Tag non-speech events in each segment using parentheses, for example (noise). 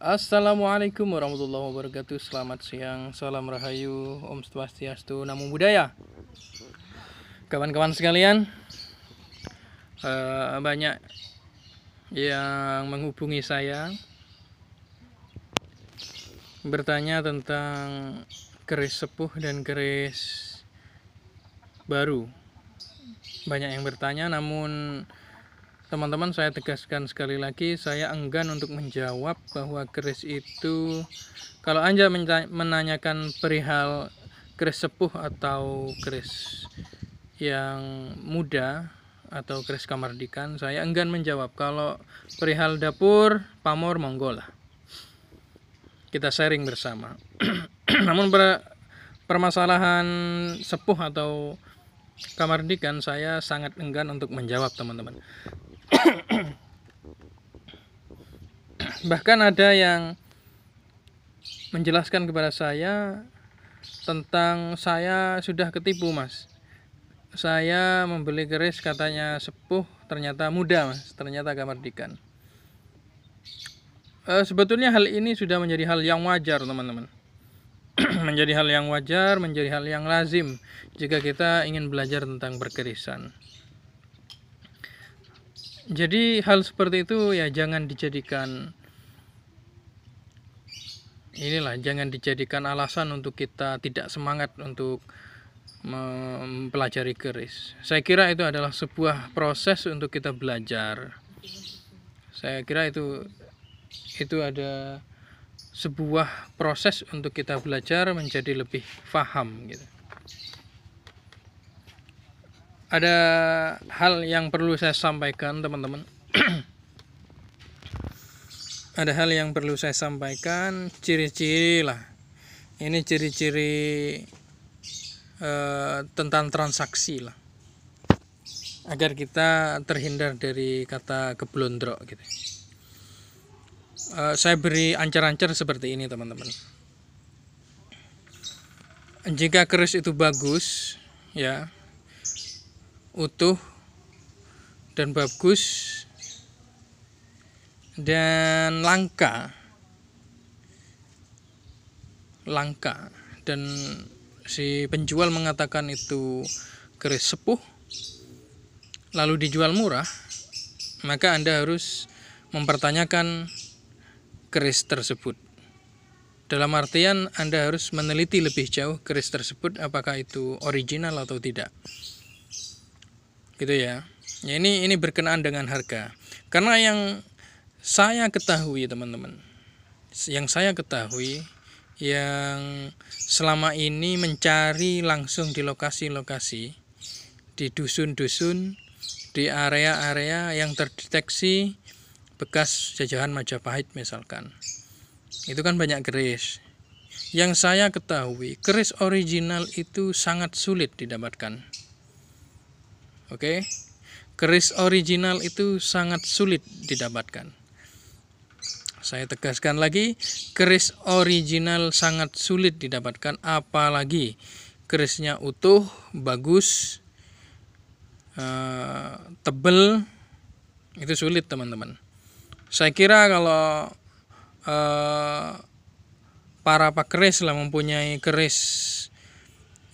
Assalamualaikum warahmatullahi wabarakatuh Selamat siang, salam rahayu, om swastiastu, namo buddhaya Kawan-kawan sekalian uh, Banyak yang menghubungi saya Bertanya tentang keris sepuh dan keris baru Banyak yang bertanya namun Teman-teman, saya tegaskan sekali lagi, saya enggan untuk menjawab bahwa keris itu, kalau Anda menanyakan perihal keris sepuh atau keris yang muda atau keris kamardikan, saya enggan menjawab. Kalau perihal dapur, pamor, monggo lah. Kita sharing bersama. (clears throat) Namun per permasalahan sepuh atau kamardikan, saya sangat enggan untuk menjawab, teman-teman. (coughs) Bahkan ada yang menjelaskan kepada saya tentang saya sudah ketipu, Mas. Saya membeli keris katanya sepuh, ternyata muda, Mas. Ternyata gambar dikan. Eh, sebetulnya hal ini sudah menjadi hal yang wajar, teman-teman (coughs) menjadi hal yang wajar, menjadi hal yang lazim jika kita ingin belajar tentang berkerisan jadi hal seperti itu ya jangan dijadikan inilah jangan dijadikan alasan untuk kita tidak semangat untuk mempelajari keris. Saya kira itu adalah sebuah proses untuk kita belajar. Saya kira itu itu ada sebuah proses untuk kita belajar menjadi lebih paham gitu ada hal yang perlu saya sampaikan teman-teman (clears throat) ada hal yang perlu saya sampaikan ciri-ciri lah ini ciri-ciri eh, tentang transaksi lah agar kita terhindar dari kata keblondrok gitu eh, saya beri ancar-ancar seperti ini teman-teman jika keris itu bagus ya utuh dan bagus dan langka langka dan si penjual mengatakan itu keris sepuh lalu dijual murah maka Anda harus mempertanyakan keris tersebut dalam artian Anda harus meneliti lebih jauh keris tersebut apakah itu original atau tidak gitu ya. ya ini ini berkenaan dengan harga karena yang saya ketahui teman-teman yang saya ketahui yang selama ini mencari langsung di lokasi-lokasi di dusun-dusun di area-area yang terdeteksi bekas jajahan Majapahit misalkan itu kan banyak keris yang saya ketahui keris original itu sangat sulit didapatkan Oke. Keris original itu sangat sulit didapatkan. Saya tegaskan lagi, keris original sangat sulit didapatkan apalagi kerisnya utuh, bagus, eh, tebel itu sulit teman-teman. Saya kira kalau para eh, para pakeris lah mempunyai keris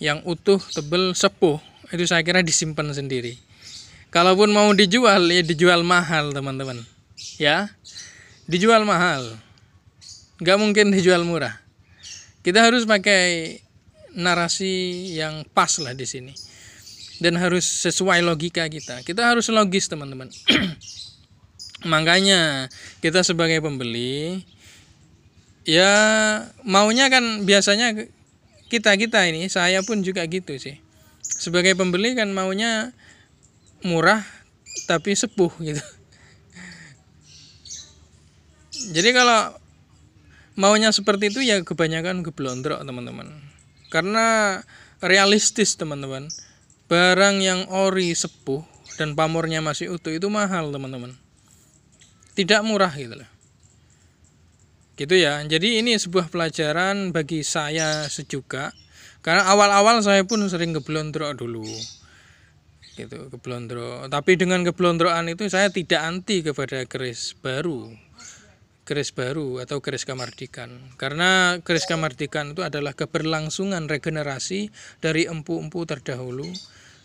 yang utuh, tebel, sepuh itu saya kira disimpan sendiri kalaupun mau dijual ya dijual mahal teman-teman ya dijual mahal nggak mungkin dijual murah kita harus pakai narasi yang pas lah di sini dan harus sesuai logika kita kita harus logis teman-teman (clears throat) makanya kita sebagai pembeli ya maunya kan biasanya kita kita ini saya pun juga gitu sih sebagai pembeli kan maunya murah tapi sepuh gitu jadi kalau maunya seperti itu ya kebanyakan geblondrok teman-teman karena realistis teman-teman barang yang ori sepuh dan pamornya masih utuh itu mahal teman-teman tidak murah gitu loh gitu ya jadi ini sebuah pelajaran bagi saya sejuga karena awal-awal saya pun sering keblondrok dulu gitu keblondrok tapi dengan keblondroan itu saya tidak anti kepada keris baru keris baru atau keris kamardikan karena keris kamardikan itu adalah keberlangsungan regenerasi dari empu-empu terdahulu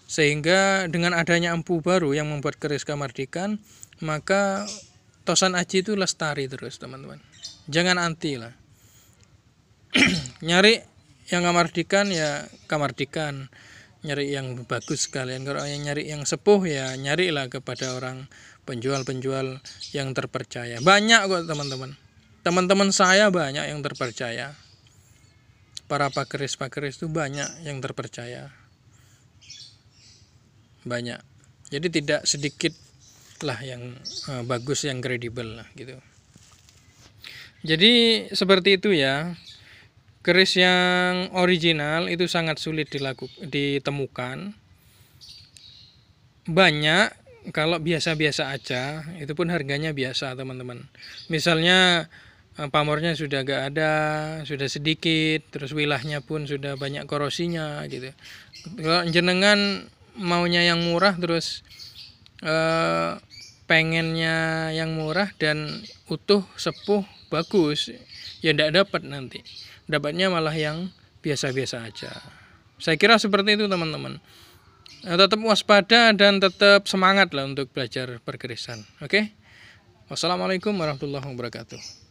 sehingga dengan adanya empu baru yang membuat keris kamardikan maka tosan aji itu lestari terus teman-teman jangan anti lah (clears throat) nyari yang kamardikan ya kamardikan nyari yang bagus sekalian kalau yang nyari yang sepuh ya nyarilah kepada orang penjual-penjual yang terpercaya banyak kok teman-teman teman-teman saya banyak yang terpercaya para pakeris-pakeris itu banyak yang terpercaya banyak jadi tidak sedikit lah yang eh, bagus yang kredibel lah gitu jadi seperti itu ya keris yang original itu sangat sulit dilakukan ditemukan banyak kalau biasa-biasa aja itu pun harganya biasa teman-teman misalnya eh, pamornya sudah gak ada sudah sedikit terus wilahnya pun sudah banyak korosinya gitu kalau jenengan maunya yang murah terus eh, pengennya yang murah dan utuh sepuh bagus ya tidak dapat nanti dapatnya malah yang biasa-biasa aja. Saya kira seperti itu teman-teman. Nah, tetap waspada dan tetap semangat lah untuk belajar perkerisan. Oke? Okay? Wassalamualaikum warahmatullahi wabarakatuh.